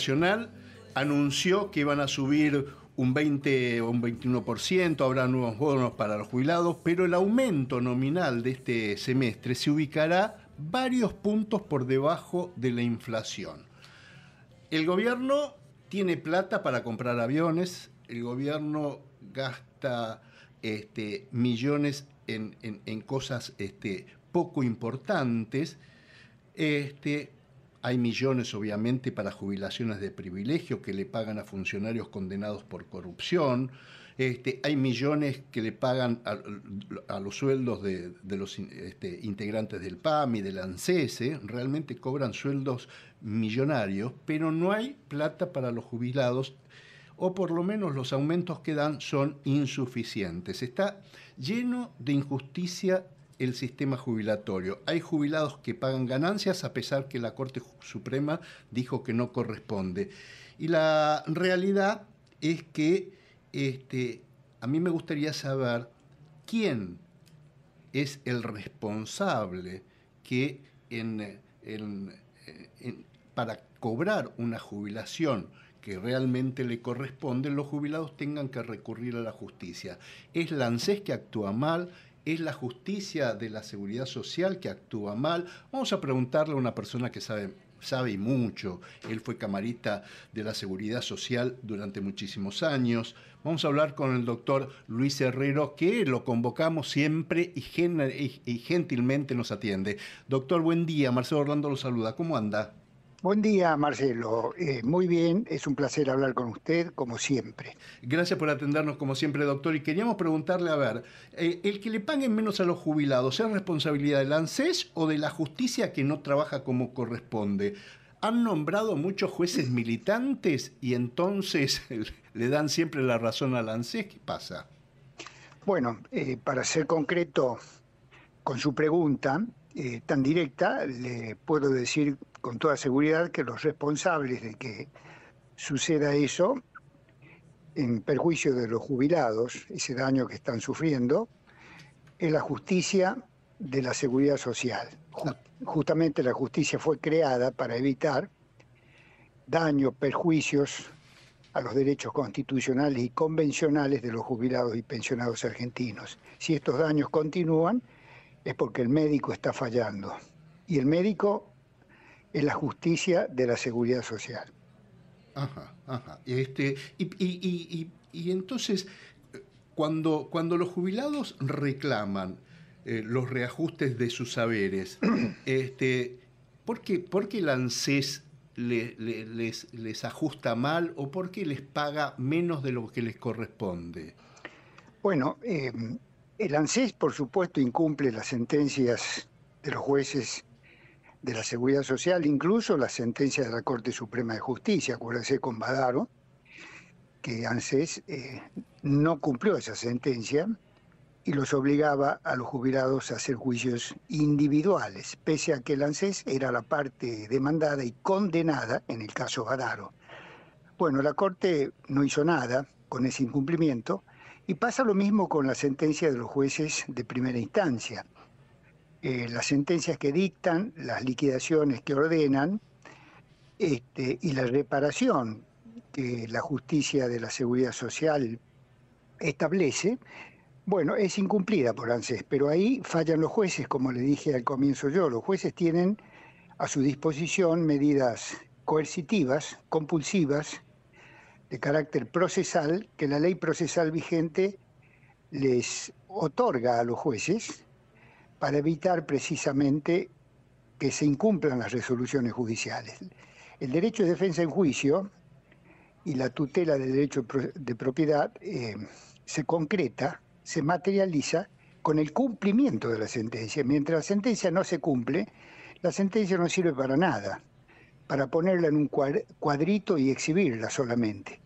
Nacional anunció que iban a subir un 20 o un 21%, habrá nuevos bonos para los jubilados, pero el aumento nominal de este semestre se ubicará varios puntos por debajo de la inflación. El gobierno tiene plata para comprar aviones, el gobierno gasta este, millones en, cosas este, poco importantes, este, hay millones, obviamente, para jubilaciones de privilegio que le pagan a funcionarios condenados por corrupción. Este, hay millones que le pagan a, los sueldos de, los este, integrantes del PAMI, del ANSESE. ¿eh? Realmente cobran sueldos millonarios, pero no hay plata para los jubilados o por lo menos los aumentos que dan son insuficientes. Está lleno de injusticia el sistema jubilatorio. Hay jubilados que pagan ganancias a pesar que la Corte Suprema dijo que no corresponde. Y la realidad es que este, a mí me gustaría saber quién es el responsable que en, para cobrar una jubilación que realmente le corresponde, los jubilados tengan que recurrir a la justicia. ¿Es la ANSES que actúa mal? es la justicia de la seguridad social que actúa mal. Vamos a preguntarle a una persona que sabe, sabe mucho. Él fue camarita de la seguridad social durante muchísimos años. Vamos a hablar con el doctor Luis Herrero, que lo convocamos siempre y, y gentilmente nos atiende. Doctor, buen día. Marcelo Orlando lo saluda. ¿Cómo anda? Buen día, Marcelo. Eh, muy bien, es un placer hablar con usted, como siempre. Gracias por atendernos, como siempre, doctor. Y queríamos preguntarle, a ver, eh, ¿el que le paguen menos a los jubilados es responsabilidad del ANSES o de la justicia que no trabaja como corresponde? Han nombrado muchos jueces militantes y entonces le dan siempre la razón al ANSES. ¿Qué pasa? Bueno, eh, para ser concreto con su pregunta, eh, tan directa, le puedo decir con toda seguridad que los responsables de que suceda eso, en perjuicio de los jubilados, ese daño que están sufriendo, es la justicia de la seguridad social. justamente la justicia fue creada para evitar daños, perjuicios a los derechos constitucionales y convencionales de los jubilados y pensionados argentinos. Si estos daños continúan, es porque el médico está fallando. Y el médico es la justicia de la seguridad social. Ajá, ajá. Este, y, entonces, cuando, cuando los jubilados reclaman eh, los reajustes de sus saberes, este, ¿por, qué, el ANSES les, les ajusta mal o por qué les paga menos de lo que les corresponde? Bueno, em, el ANSES, por supuesto, incumple las sentencias de los jueces de la Seguridad Social, incluso las sentencias de la Corte Suprema de Justicia, acuérdense con Badaro, que ANSES eh, no cumplió esa sentencia y los obligaba a los jubilados a hacer juicios individuales, pese a que el ANSES era la parte demandada y condenada en el caso Badaro. Bueno, la Corte no hizo nada con ese incumplimiento y pasa lo mismo con la sentencia de los jueces de primera instancia. Eh, las sentencias que dictan, las liquidaciones que ordenan este, y la reparación que la justicia de la seguridad social establece, bueno, es incumplida por ANSES, pero ahí fallan los jueces, como le dije al comienzo yo. Los jueces tienen a su disposición medidas coercitivas, compulsivas, de carácter procesal que la ley procesal vigente les otorga a los jueces para evitar precisamente que se incumplan las resoluciones judiciales. El derecho de defensa en juicio y la tutela del derecho de propiedad eh, se concreta, se materializa con el cumplimiento de la sentencia. Mientras la sentencia no se cumple, la sentencia no sirve para nada para ponerla en un cuadrito y exhibirla solamente.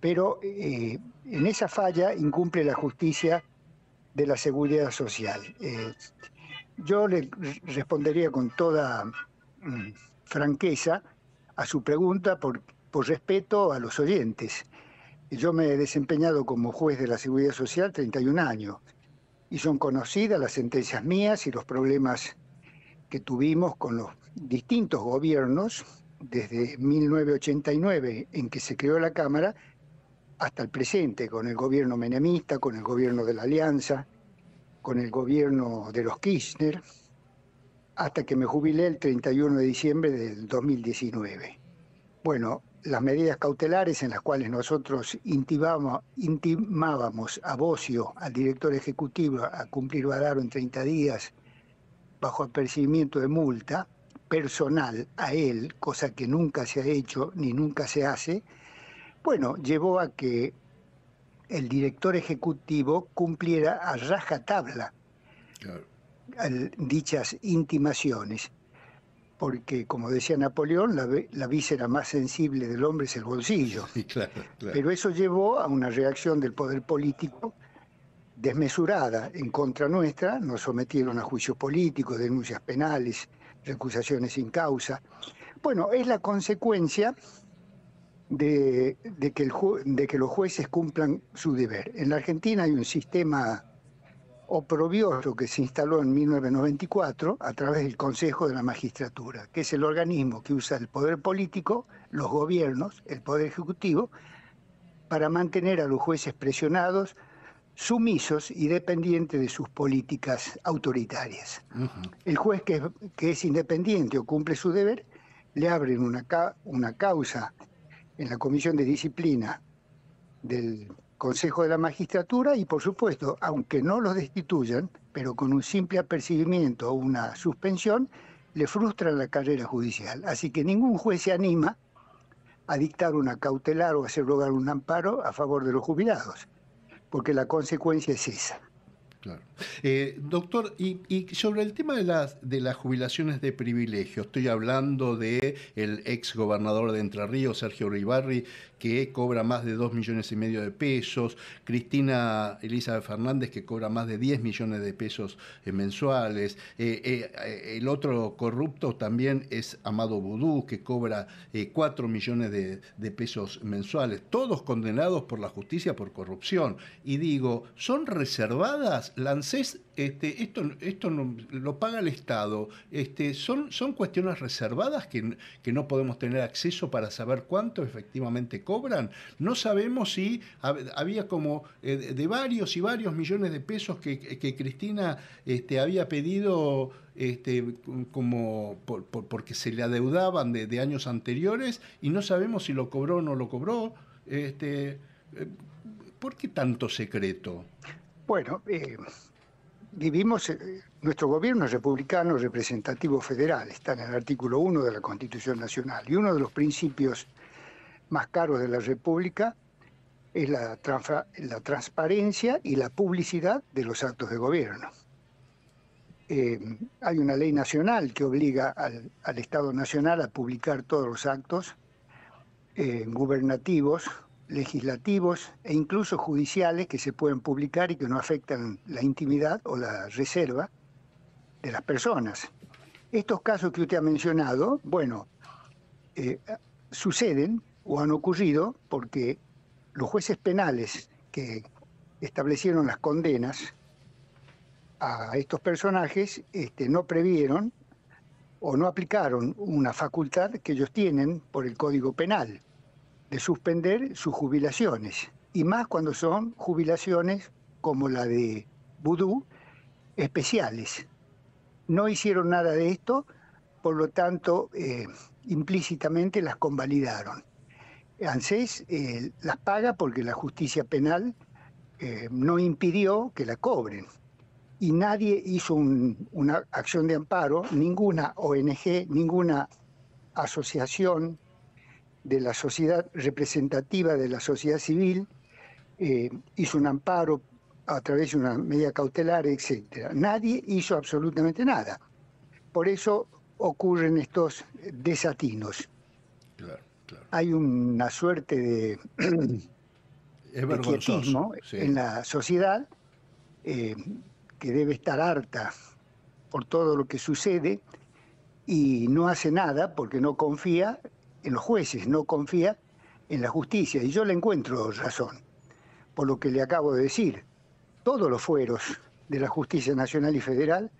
Pero eh, en esa falla incumple la justicia de la seguridad social. Eh, yo le respondería con toda mm, franqueza a su pregunta por, por respeto a los oyentes. Yo me he desempeñado como juez de la seguridad social 31 años y son conocidas las sentencias mías y los problemas que tuvimos con los distintos gobiernos desde 1989 en que se creó la Cámara hasta el presente, con el gobierno menemista, con el gobierno de la Alianza, con el gobierno de los Kirchner, hasta que me jubilé el 31 de diciembre del 2019. Bueno, las medidas cautelares en las cuales nosotros intimábamos a Bocio, al director ejecutivo, a cumplir Badaro en 30 días, bajo apercibimiento de multa personal a él, cosa que nunca se ha hecho ni nunca se hace, bueno, llevó a que el director ejecutivo cumpliera a rajatabla tabla dichas intimaciones, porque como decía Napoleón, la, víscera más sensible del hombre es el bolsillo. Pero eso llevó a una reacción del poder político desmesurada en contra nuestra, nos sometieron a juicios políticos, denuncias penales, recusaciones sin causa. Bueno, es la consecuencia de, que de, que los jueces cumplan su deber. En la Argentina hay un sistema oprobioso que se instaló en 1994 a través del Consejo de la Magistratura, que es el organismo que usa el poder político, los gobiernos, el poder ejecutivo, para mantener a los jueces presionados, sumisos y dependientes de sus políticas autoritarias. El juez que, es independiente o cumple su deber, le abren una, una causa en la Comisión de Disciplina del Consejo de la Magistratura y, por supuesto, aunque no los destituyan, pero con un simple apercibimiento o una suspensión, le frustran la carrera judicial. Así que ningún juez se anima a dictar una cautelar o a hacer rogar un amparo a favor de los jubilados porque la consecuencia es esa. Claro. Eh, doctor, y, sobre el tema de las, de las jubilaciones de privilegio, estoy hablando de el ex gobernador de Entre Ríos, Sergio Ribarri, que cobra más de 2 millones y medio de pesos, Cristina Elizabeth Fernández, que cobra más de 10 millones de pesos eh, mensuales, eh, eh, el otro corrupto también es Amado Vudú, que cobra 4 millones de, pesos mensuales, todos condenados por la justicia por corrupción. Y digo, ¿son reservadas? La este, esto, esto lo paga el Estado. Este, son, son cuestiones reservadas que, que, no podemos tener acceso para saber cuánto efectivamente cobran. No sabemos si había como eh, de varios y varios millones de pesos que, Cristina este, había pedido este, como porque se le adeudaban de, años anteriores y no sabemos si lo cobró o no lo cobró. Eh, ¿Por qué tanto secreto? Bueno, eh, vivimos, eh, nuestro gobierno republicano representativo federal, está en el artículo 1 de la Constitución Nacional, y uno de los principios más caros de la República es la, transparencia y la publicidad de los actos de gobierno. Eh, hay una ley nacional que obliga al, Estado Nacional a publicar todos los actos eh, gubernativos legislativos e incluso judiciales que se pueden publicar y que no afectan la intimidad o la reserva de las personas. Estos casos que usted ha mencionado, bueno, eh, suceden o han ocurrido porque los jueces penales que establecieron las condenas a estos personajes este, no previeron o no aplicaron una facultad que ellos tienen por el Código Penal de suspender sus jubilaciones, y más cuando son jubilaciones como la de Vudú, especiales. No hicieron nada de esto, por lo tanto, eh, implícitamente las convalidaron. ANSES eh, las paga porque la justicia penal eh, no impidió que la cobren. Y nadie hizo una acción de amparo, ninguna ONG, ninguna asociación de la sociedad representativa de la sociedad civil, eh, hizo un amparo a través de una medida cautelar, etc. Nadie hizo absolutamente nada. Por eso ocurren estos desatinos. Hay una suerte de, es en la sociedad eh, que debe estar harta por todo lo que sucede y no hace nada porque no confía en los jueces, no confía en la justicia. Y yo le encuentro razón, por lo que le acabo de decir. Todos los fueros de la justicia nacional y federal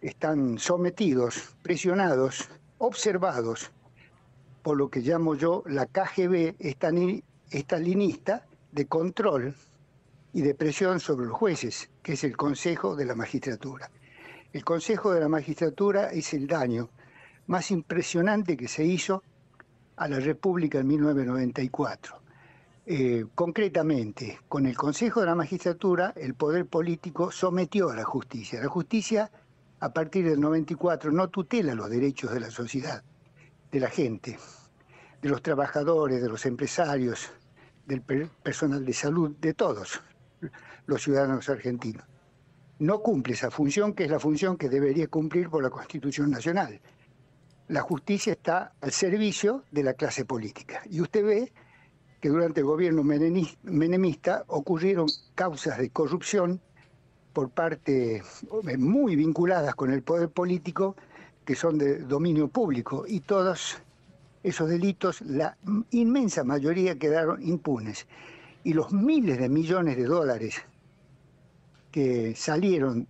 están sometidos, presionados, observados por lo que llamo yo la KGB estalinista de control y de presión sobre los jueces, que es el Consejo de la Magistratura. El Consejo de la Magistratura es el daño más impresionante que se hizo a la República en 1994. Eh, concretamente, con el Consejo de la Magistratura, el poder político sometió a la justicia. La justicia, a partir del 94, no tutela los derechos de la sociedad, de la gente, de los trabajadores, de los empresarios, del personal de salud, de todos los ciudadanos argentinos. No cumple esa función, que es la función que debería cumplir por la Constitución Nacional la justicia está al servicio de la clase política. Y usted ve que durante el gobierno menemista ocurrieron causas de corrupción por parte eh, muy vinculadas con el poder político que son de dominio público y todos esos delitos, la inmensa mayoría quedaron impunes. Y los miles de millones de dólares que salieron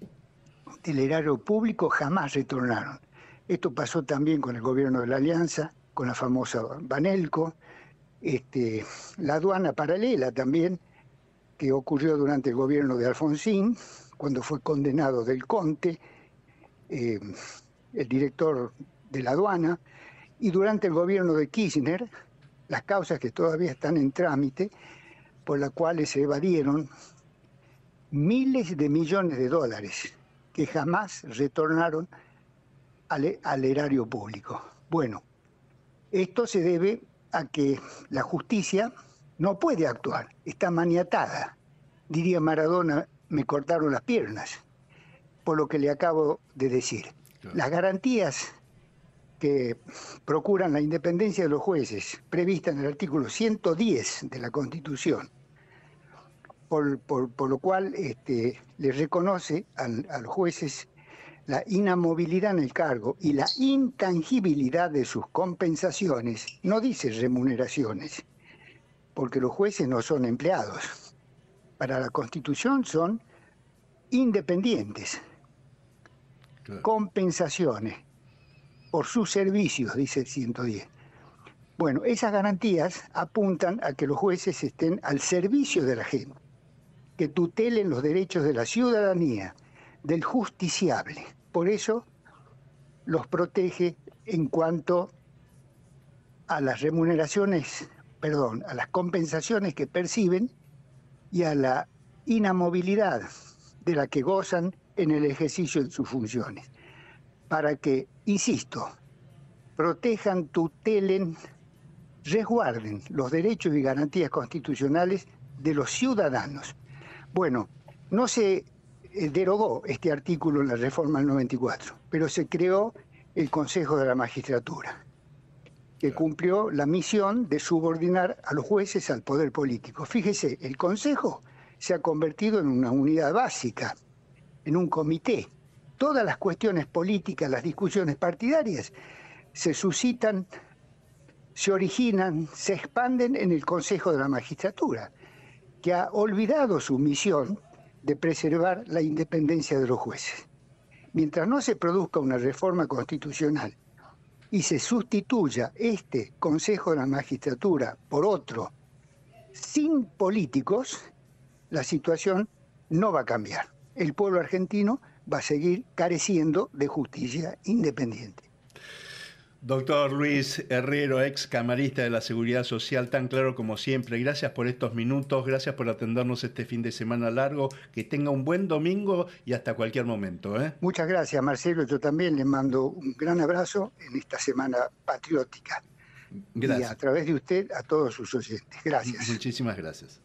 del erario público jamás retornaron. Esto pasó también con el gobierno de la Alianza, con la famosa Banelco, este, la aduana paralela también, que ocurrió durante el gobierno de Alfonsín, cuando fue condenado del Conte, eh, el director de la aduana, y durante el gobierno de Kirchner, las causas que todavía están en trámite, por las cuales se evadieron miles de millones de dólares que jamás retornaron al, erario público. Bueno, esto se debe a que la justicia no puede actuar, está maniatada. Diría Maradona, me cortaron las piernas, por lo que le acabo de decir. Las garantías que procuran la independencia de los jueces, prevista en el artículo 110 de la Constitución, por, lo cual este, le reconoce a los jueces la inamovilidad en el cargo y la intangibilidad de sus compensaciones, no dice remuneraciones, porque los jueces no son empleados. Para la Constitución son independientes. Compensaciones por sus servicios, dice el 110. Bueno, esas garantías apuntan a que los jueces estén al servicio de la gente, que tutelen los derechos de la ciudadanía, del justiciable. Por eso los protege en cuanto a las remuneraciones, perdón, a las compensaciones que perciben y a la inamovilidad de la que gozan en el ejercicio de sus funciones. Para que, insisto, protejan, tutelen, resguarden los derechos y garantías constitucionales de los ciudadanos. Bueno, no se eh, derogó este artículo en la reforma del 94, pero se creó el Consejo de la Magistratura, que cumplió la misión de subordinar a los jueces al poder político. Fíjese, el Consejo se ha convertido en una unidad básica, en un comité. Todas las cuestiones políticas, las discusiones partidarias, se suscitan, se originan, se expanden en el Consejo de la Magistratura, que ha olvidado su misión de preservar la independencia de los jueces. Mientras no se produzca una reforma constitucional y se sustituya este Consejo de la Magistratura por otro sin políticos, la situación no va a cambiar. El pueblo argentino va a seguir careciendo de justicia independiente. Doctor Luis Herrero, ex camarista de la Seguridad Social, tan claro como siempre. Gracias por estos minutos, gracias por atendernos este fin de semana largo. Que tenga un buen domingo y hasta cualquier momento. ¿eh? Muchas gracias, Marcelo. Yo también le mando un gran abrazo en esta semana patriótica. Gracias. Y a través de usted, a todos sus oyentes. Gracias. Muchísimas gracias.